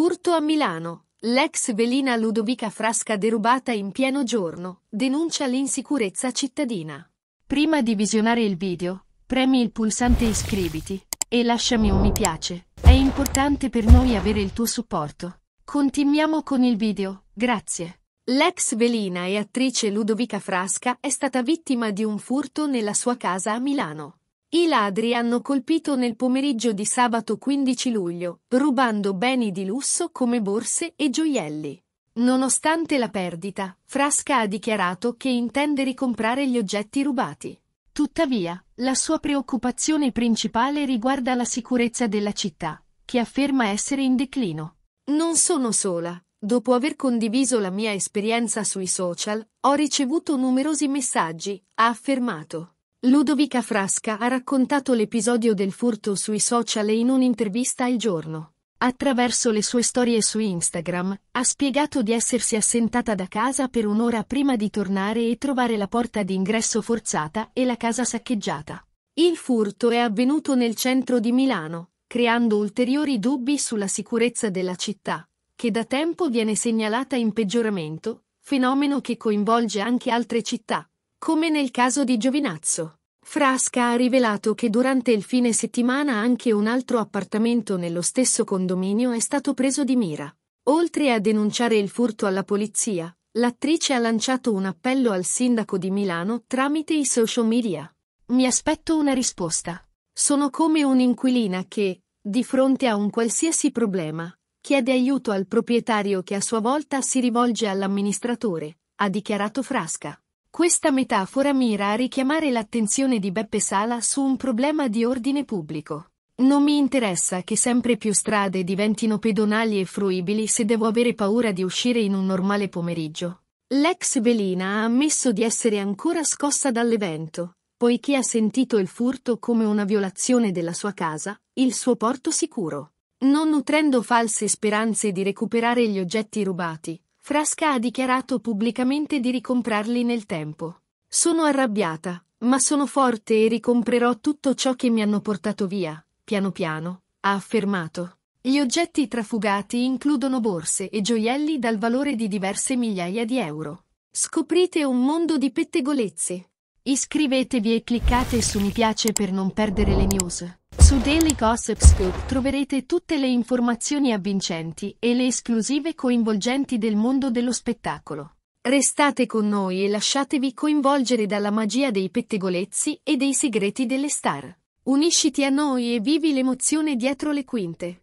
Furto a Milano. L'ex velina Ludovica Frasca derubata in pieno giorno, denuncia l'insicurezza cittadina. Prima di visionare il video, premi il pulsante iscriviti e lasciami un mi piace. È importante per noi avere il tuo supporto. Continuiamo con il video, grazie. L'ex velina e attrice Ludovica Frasca è stata vittima di un furto nella sua casa a Milano. I ladri hanno colpito nel pomeriggio di sabato 15 luglio, rubando beni di lusso come borse e gioielli. Nonostante la perdita, Frasca ha dichiarato che intende ricomprare gli oggetti rubati. Tuttavia, la sua preoccupazione principale riguarda la sicurezza della città, che afferma essere in declino. Non sono sola. Dopo aver condiviso la mia esperienza sui social, ho ricevuto numerosi messaggi, ha affermato. Ludovica Frasca ha raccontato l'episodio del furto sui social e in un'intervista al giorno. Attraverso le sue storie su Instagram, ha spiegato di essersi assentata da casa per un'ora prima di tornare e trovare la porta d'ingresso forzata e la casa saccheggiata. Il furto è avvenuto nel centro di Milano, creando ulteriori dubbi sulla sicurezza della città, che da tempo viene segnalata in peggioramento, fenomeno che coinvolge anche altre città. Come nel caso di Giovinazzo. Frasca ha rivelato che durante il fine settimana anche un altro appartamento nello stesso condominio è stato preso di mira. Oltre a denunciare il furto alla polizia, l'attrice ha lanciato un appello al sindaco di Milano tramite i social media. Mi aspetto una risposta. Sono come un'inquilina che, di fronte a un qualsiasi problema, chiede aiuto al proprietario che a sua volta si rivolge all'amministratore, ha dichiarato Frasca. Questa metafora mira a richiamare l'attenzione di Beppe Sala su un problema di ordine pubblico. Non mi interessa che sempre più strade diventino pedonali e fruibili se devo avere paura di uscire in un normale pomeriggio. L'ex Belina ha ammesso di essere ancora scossa dall'evento, poiché ha sentito il furto come una violazione della sua casa, il suo porto sicuro. Non nutrendo false speranze di recuperare gli oggetti rubati, Frasca ha dichiarato pubblicamente di ricomprarli nel tempo. Sono arrabbiata, ma sono forte e ricomprerò tutto ciò che mi hanno portato via, piano piano, ha affermato. Gli oggetti trafugati includono borse e gioielli dal valore di diverse migliaia di euro. Scoprite un mondo di pettegolezze. Iscrivetevi e cliccate su mi piace per non perdere le news. Su Daily Gossip Scoop troverete tutte le informazioni avvincenti e le esclusive coinvolgenti del mondo dello spettacolo. Restate con noi e lasciatevi coinvolgere dalla magia dei pettegolezzi e dei segreti delle star. Unisciti a noi e vivi l'emozione dietro le quinte.